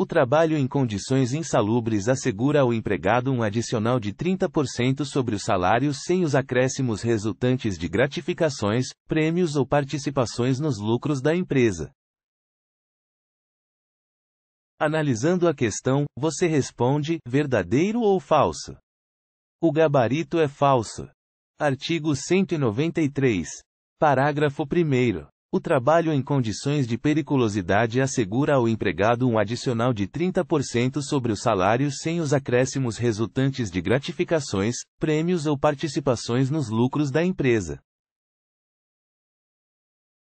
O trabalho em condições insalubres assegura ao empregado um adicional de 30% sobre o salário sem os acréscimos resultantes de gratificações, prêmios ou participações nos lucros da empresa. Analisando a questão, você responde: verdadeiro ou falso? O gabarito é falso. Artigo 193. Parágrafo 1. O trabalho em condições de periculosidade assegura ao empregado um adicional de 30% sobre o salário sem os acréscimos resultantes de gratificações, prêmios ou participações nos lucros da empresa.